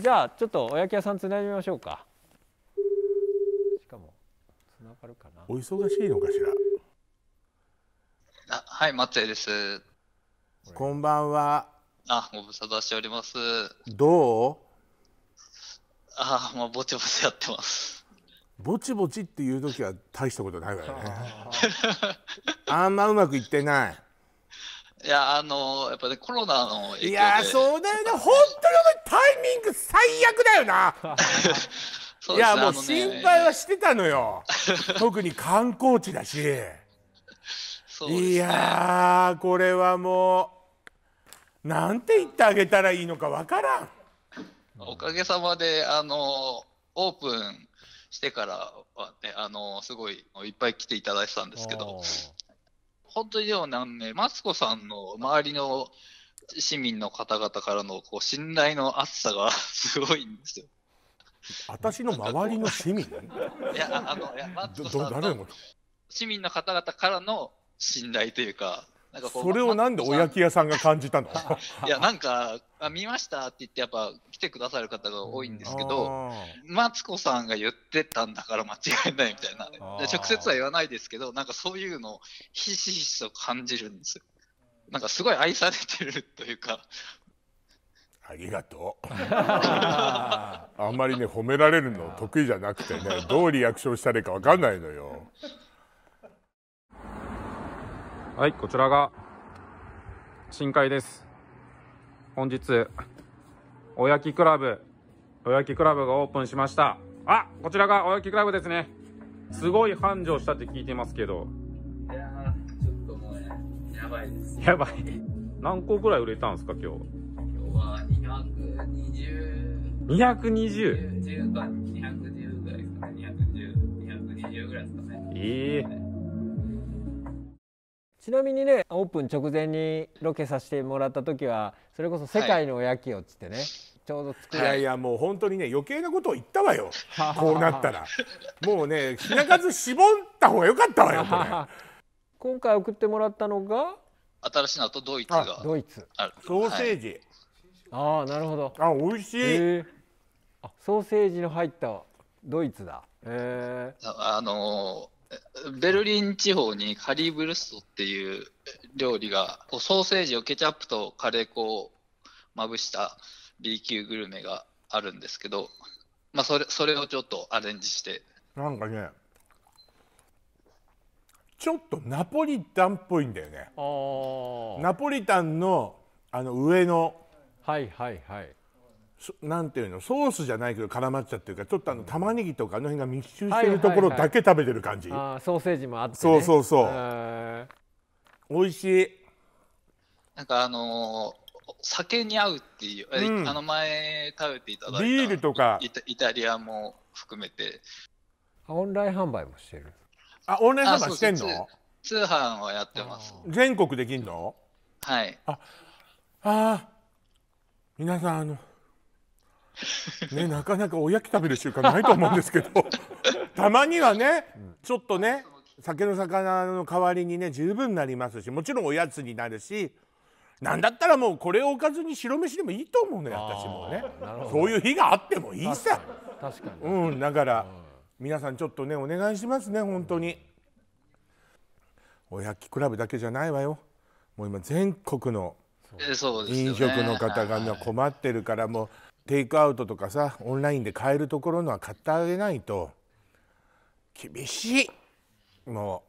じゃあちょっとおやき屋さんつないでみましょうかしかもつながるかなお忙しいのかしらあはい松江ですこんばんはあご無沙汰しておりますどうあまあぼちぼちやってますぼちぼちっていう時は大したことないからね あんまうまくいってないいや、あのー、やっぱね、コロナの影響で。いや、そうだよね、本当にタイミング最悪だよな。いや、もう心配はしてたのよ。特に観光地だし。ね、いやこれはもう、なんて言ってあげたらいいのかわからん。おかげさまで、あのー、オープンしてからはね、あのー、すごいいっぱい来ていただいてたんですけど、本当にでもなんね、マツコさんの周りの市民の方々からのこう信頼の厚さが すごいんですよ。私の周りの市民いや、あの、いやマツコさんの市民の方々からの信頼というか、なんかこうそれをなんでおやき屋さんが感じたの いやなんかあ見ましたって言ってやっぱ来てくださる方が多いんですけどマツコさんが言ってたんだから間違いないみたいな直接は言わないですけどなんかそういうのをひしひしと感じるんですよなんかすごい愛されてるというかありがとう あんまりね褒められるの得意じゃなくてねどうリアクションしたらいいか分かんないのよはいこちらが深海です本日おやきクラブおやきクラブがオープンしましたあこちらがおやきクラブですねすごい繁盛したって聞いてますけどいやーちょっともうねやばいですやばい何個ぐらい売れたんですか今日今日は220 220?10 か210ぐらいですかね210 220ぐらいですかねええーちなみにねオープン直前にロケさせてもらった時はそれこそ「世界のおやきを」っつってね、はい、ちょうど作るいやいやもう本当にね余計なことを言ったわよこうなったらもうね品数絞った方が良かったわよ 今回送ってもらったのが新しいのとドイツがドイツソーセージ、はい、ああなるほどあ美味しい、えー、あソーセージの入ったドイツだへえー、あのーベルリン地方にカリーブルストっていう料理がソーセージをケチャップとカレー粉をまぶした B 級グルメがあるんですけど、まあ、それそれをちょっとアレンジしてなんかねちょっとナポリタンっぽいんだよねナポリタンのあの上のはいはいはいなんていうのソースじゃないけど絡まっちゃってるからちょっとあの玉ねぎとかあの辺が密集してるところだけ食べてる感じ、はいはいはい、あソーセージもあって、ね、そうそうそう美味しいなんかあのー、酒に合うっていう、うん、あの前食べていただいたビールとかイタリアも含めてオンライン販売もしてるあオンライン販売してんの通販はやってます全国できんのはいああ皆さんあのね、なかなかおやき食べる習慣ないと思うんですけど たまにはね、ちょっとね酒の魚の代わりにね十分なりますしもちろんおやつになるしなんだったらもうこれをおかずに白飯でもいいと思うのよ私もねそういう日があってもいいさ確かにうん、だから、うん、皆さんちょっとねお願いしますね本当に、うん、おやきクラブだけじゃないわよもう今全国の飲食の方が困ってるからもう。テイクアウトとかさオンラインで買えるところのは買ってあげないと厳しいも